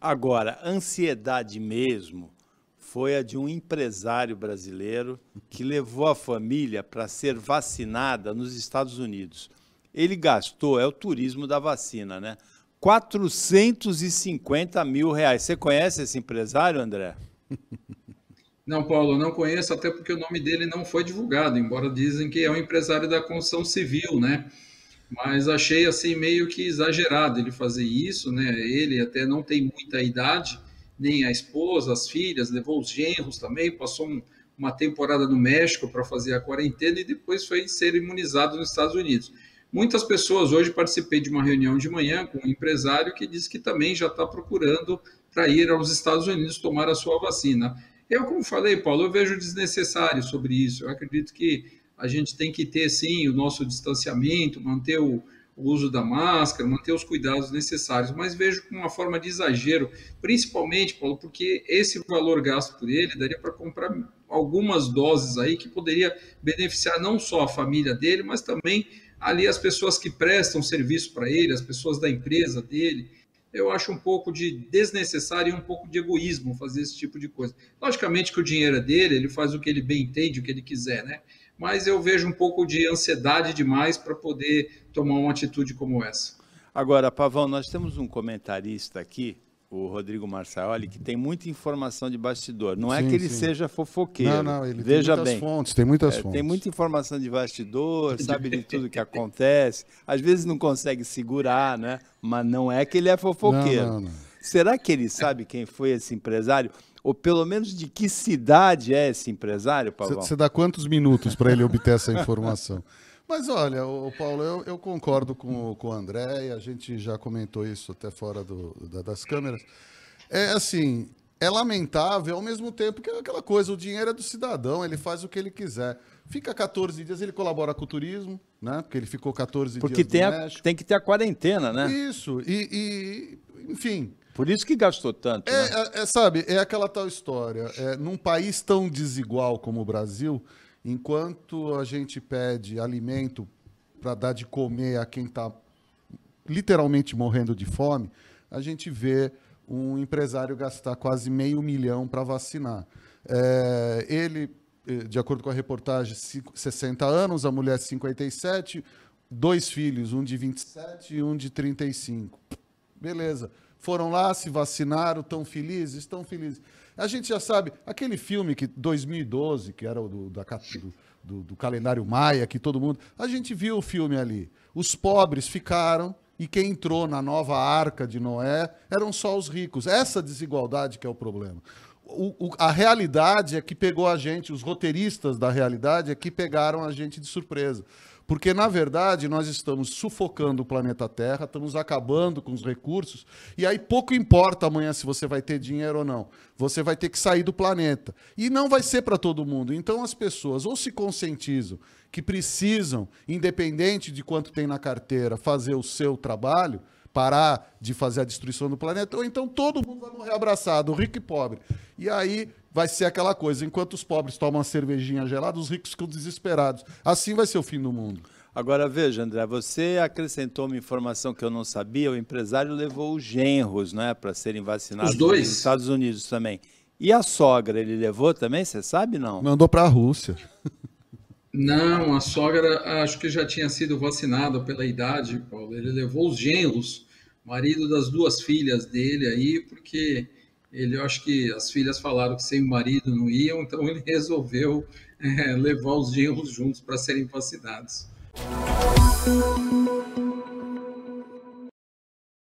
Agora, ansiedade mesmo foi a de um empresário brasileiro que levou a família para ser vacinada nos Estados Unidos. Ele gastou, é o turismo da vacina, né? 450 mil reais. Você conhece esse empresário, André? Não, Paulo, não conheço, até porque o nome dele não foi divulgado, embora dizem que é um empresário da construção civil, né? mas achei assim meio que exagerado ele fazer isso, né? Ele até não tem muita idade, nem a esposa, as filhas, levou os genros também, passou um, uma temporada no México para fazer a quarentena e depois foi ser imunizado nos Estados Unidos. Muitas pessoas hoje participei de uma reunião de manhã com um empresário que disse que também já está procurando para ir aos Estados Unidos tomar a sua vacina. Eu, como falei, Paulo, eu vejo desnecessário sobre isso. Eu acredito que a gente tem que ter, sim, o nosso distanciamento, manter o, o uso da máscara, manter os cuidados necessários, mas vejo como uma forma de exagero, principalmente, Paulo, porque esse valor gasto por ele daria para comprar algumas doses aí que poderia beneficiar não só a família dele, mas também ali as pessoas que prestam serviço para ele, as pessoas da empresa dele. Eu acho um pouco de desnecessário e um pouco de egoísmo fazer esse tipo de coisa. Logicamente que o dinheiro é dele, ele faz o que ele bem entende, o que ele quiser, né? mas eu vejo um pouco de ansiedade demais para poder tomar uma atitude como essa. Agora, Pavão, nós temos um comentarista aqui, o Rodrigo Marçaioli, que tem muita informação de bastidor. Não é sim, é que ele sim. seja fofoqueiro. Não, não, ele Veja tem muitas bem. fontes, tem muitas é, fontes. tem muita informação de bastidor, sabe de tudo que acontece. Às vezes não consegue segurar, né? Mas não é que ele é fofoqueiro. Não, Será que ele sabe quem foi esse empresário? ou pelo menos de que cidade é esse empresário, Paulo? Você dá quantos minutos para ele obter essa informação? Mas olha, o Paulo, eu, eu, concordo com, com o André, e a gente já comentou isso até fora do, da, das câmeras. É assim, é lamentável, ao mesmo tempo que é aquela coisa, o dinheiro é do cidadão, ele faz o que ele quiser. Fica 14 dias, ele colabora com o turismo, né? Porque ele ficou 14 Porque dias tem tem que ter a quarentena, né? Isso, e, e enfim. Por isso que gastou tanto. É, né? é, é sabe, é aquela tal história. É, num país tão desigual como o Brasil, enquanto a gente pede alimento para dar de comer a quem está literalmente morrendo de fome, a gente vê um empresário gastar quase meio milhão para vacinar. É, ele, eh, de acordo com a reportagem, 60 anos, a mulher 57, dois filhos, um de 27 e um de 35. Beleza. Foram lá, se vacinaram, estão felizes? Estão felizes. A gente já sabe, aquele filme que 2012, que era o do, da, do, do, do calendário Maia, que todo mundo. A gente viu o filme ali. Os pobres ficaram, e quem entrou na nova arca de Noé eram só os ricos. Essa desigualdade que é o problema. O, o, a realidade é que pegou a gente, os roteiristas da realidade é que pegaram a gente de surpresa. Porque, na verdade, nós estamos sufocando o planeta Terra, estamos acabando com os recursos, e aí pouco importa amanhã se você vai ter dinheiro ou não. Você vai ter que sair do planeta. E não vai ser para todo mundo. Então, as pessoas ou se conscientizam que precisam, independente de quanto tem na carteira, fazer o seu trabalho parar de fazer a destruição do planeta, ou então todo mundo vai morrer abraçado, rico e pobre. E aí vai ser aquela coisa, enquanto os pobres tomam uma cervejinha gelada, os ricos ficam desesperados. Assim vai ser o fim do mundo. Agora veja, André, você acrescentou uma informação que eu não sabia, o empresário levou os genros, né, para serem vacinados os dois. nos Estados Unidos também. E a sogra, ele levou também, você sabe não? Mandou para a Rússia. Não, a sogra acho que já tinha sido vacinada pela idade, Paulo. Ele levou os genros, marido das duas filhas dele aí, porque ele acho que as filhas falaram que sem o marido não iam, então ele resolveu é, levar os genros juntos para serem vacinados.